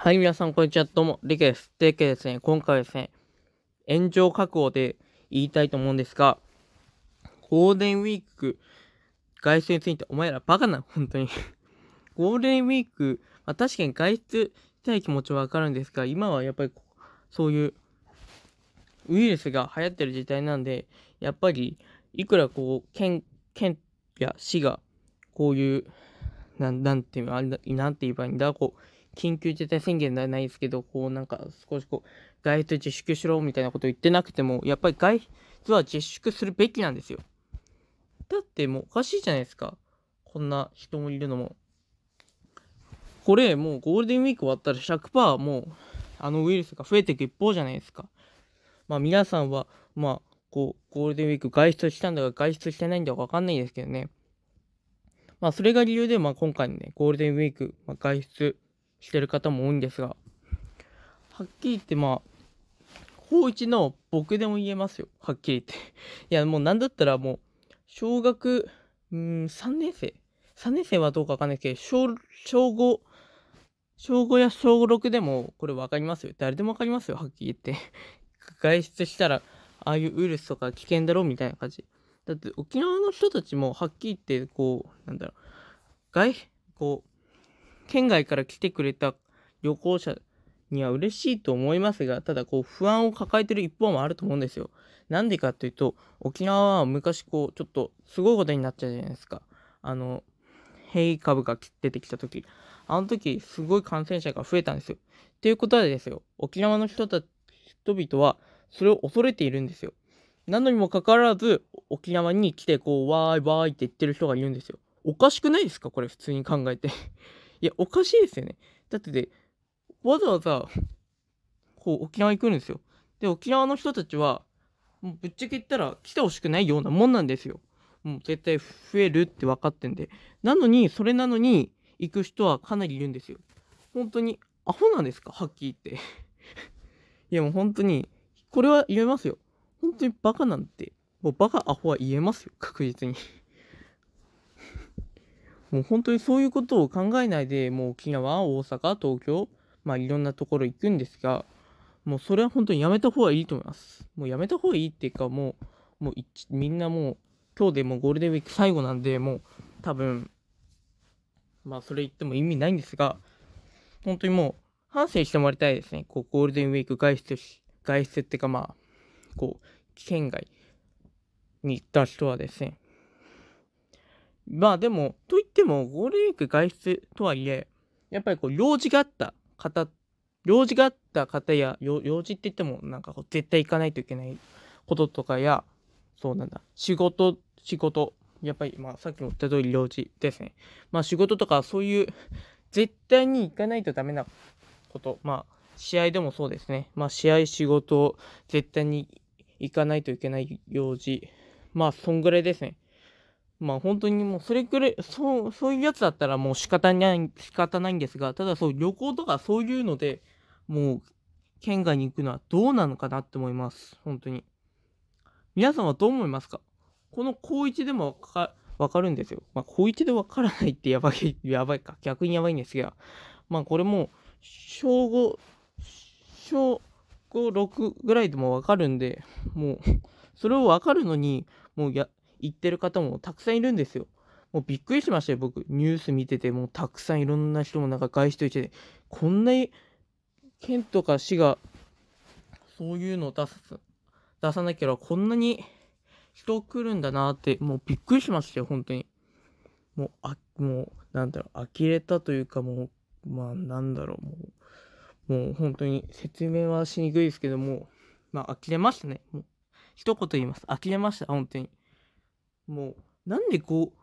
はい、皆さん、こんにちは。どうも、リケです。で、けですね、今回ですね、炎上覚悟で言いたいと思うんですが、ゴールデンウィーク、外出について、お前らバカな、本当に ゴールデンウィーク、まあ、確かに外出したい気持ちはわかるんですが、今はやっぱり、そういう、ウイルスが流行ってる時代なんで、やっぱり、いくらこう、県、県や市が、こういう、なん、なんていうの、あなんて言えばいいんだ、こう、緊急事態宣言ではないですけど、こうなんか少しこう、外出自粛しろみたいなこと言ってなくても、やっぱり外出は自粛するべきなんですよ。だってもうおかしいじゃないですか。こんな人もいるのも。これもうゴールデンウィーク終わったら100%もうあのウイルスが増えていく一方じゃないですか。まあ皆さんはまあこうゴールデンウィーク外出したんだか外出してないんだか分かんないですけどね。まあそれが理由でまあ今回のねゴールデンウィーク、まあ、外出してる方も多いんですが、はっきり言ってまあ、高1の僕でも言えますよ。はっきり言って。いや、もう何だったらもう、小学、うん、3年生 ?3 年生はどうかわかんないけど、小、小5、小5や小6でも、これ分かりますよ。誰でも分かりますよ、はっきり言って。外出したら、ああいうウイルスとか危険だろみたいな感じ。だって沖縄の人たちもはっきり言って、こう、なんだろう、外、こ県外から来てくれた旅行者には嬉しいと思いますが、ただこう不安を抱えてる一方もあると思うんですよ。なんでかっていうと、沖縄は昔こう、ちょっとすごいことになっちゃうじゃないですか。あの、変異株が出てきた時。あの時、すごい感染者が増えたんですよ。ということはですよ、沖縄の人た、人々はそれを恐れているんですよ。なのにもかかわらず、沖縄に来てこう、わーいわーいって言ってる人がいるんですよ。おかしくないですかこれ普通に考えていや、おかしいですよね。だってで、わざわざ、こう、沖縄行くんですよ。で、沖縄の人たちは、もうぶっちゃけ言ったら来てほしくないようなもんなんですよ。もう絶対増えるって分かってんで。なのに、それなのに、行く人はかなりいるんですよ。本当に、アホなんですかはっきり言って。いや、もう本当に、これは言えますよ。本当にバカなんて、もうバカアホは言えますよ。確実にもう本当にそういうことを考えないでもう沖縄大阪東京まあいろんなところ行くんですがもうそれは本当にやめた方がいいと思いますもうやめた方がいいっていうかもうもうみんなもう今日でもうゴールデンウィーク最後なんでもう多分まあそれ言っても意味ないんですが本当にもう反省してもらいたいですねこうゴールデンウィーク外出し外出っていうかまあこう県外に行った人はですねまあでも、といっても、ゴールデンウィーク外出とはいえ、やっぱりこう、用事があった方、用事があった方や、用事って言っても、なんかこう、絶対行かないといけないこととかや、そうなんだ、仕事、仕事、やっぱり、まあさっきも言った通り用事ですね。まあ仕事とか、そういう、絶対に行かないとダメなこと、まあ、試合でもそうですね。まあ、試合、仕事、絶対に行かないといけない用事。まあ、そんぐらいですね。まあ本当にもうそれくらい、そう、そういうやつだったらもう仕方ない、仕方ないんですが、ただそう旅行とかそういうので、もう県外に行くのはどうなのかなって思います。本当に。皆さんはどう思いますかこの高1でもわかるんですよ。まあ高1でわからないってやばい、やばいか。逆にやばいんですが、まあこれも小5、小5、6ぐらいでもわかるんで、もう、それをわかるのに、もうや、言ってる方もたくさんいるんですよ。もうびっくりしましたよ、僕。ニュース見てて、もうたくさんいろんな人もなんか外出してこんなに県とか市がそういうのを出す出さなきゃこんなに人来るんだなって、もうびっくりしましたよ、本当に。もう、あ、もう、なんだろう、呆れたというか、もう、まあ、なんだろう、もう、もう本当に説明はしにくいですけども、まあ、呆れましたね。もう一言言います。呆れました、本当に。もうなんでこう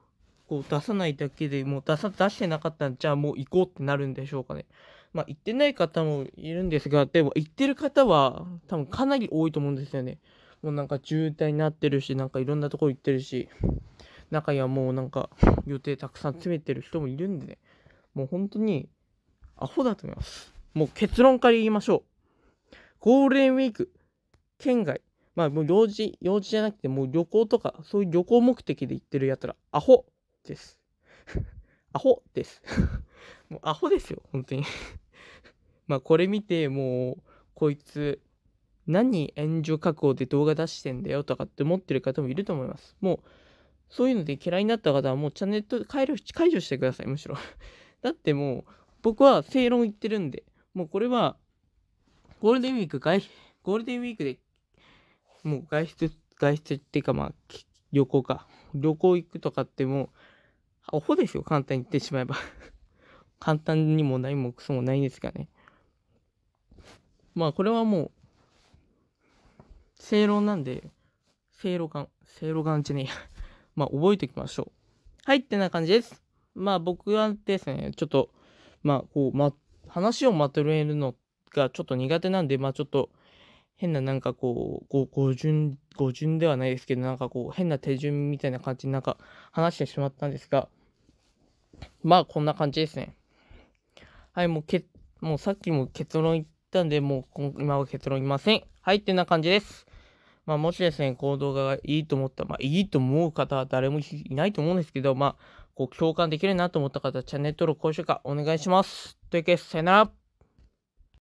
こう出さないだけでもう出さ出してなかったんじゃあもう行こうってなるんでしょうかね。まあ行ってない方もいるんですが、でも行ってる方は多分かなり多いと思うんですよね。もうなんか渋滞になってるし、なんかいろんなとこ行ってるし、中にはもうなんか予定たくさん詰めてる人もいるんでね。もう本当にアホだと思います。もう結論から言いましょう。ゴールデンウィーク、県外、まあ、もう用事、用事じゃなくて、もう旅行とか、そういう旅行目的で行ってるやつら、アホです。アホです。もうアホですよ、本当に まあ、これ見て、もう、こいつ、何援助確保で動画出してんだよとかって思ってる方もいると思います。もう、そういうので嫌いになった方はもうチャンネル解解除してください、むしろだってもう、僕は正論言ってるんで、もうこれは、ゴールデンウィーク外、ゴールデンウィークでもう外出、外出っていうかまあ、旅行か。旅行行くとかってもう、アホですよ、簡単に言ってしまえば 簡単にも何もクソもないんですかね。まあ、これはもう、正論なんで、正露丸、正露丸じゃねえや まあ、覚えておきましょう。はい、ってな感じです。まあ、僕はですね、ちょっと、まあ、こう、ま、話をまとめるのがちょっと苦手なんで、まあ、ちょっと、変ななんかこう、語順、語順ではないですけど、なんかこう、変な手順みたいな感じになんか話してしまったんですが、まあこんな感じですね。はい、もうけ、もうさっきも結論言ったんで、もう今は結論いません。はい、ってな感じです。まあもしですね、この動画がいいと思った、まあいいと思う方は誰もいないと思うんですけど、まあ、こう共感できるなと思った方はチャンネル登録、高評価お願いします。というわけで、さよなら。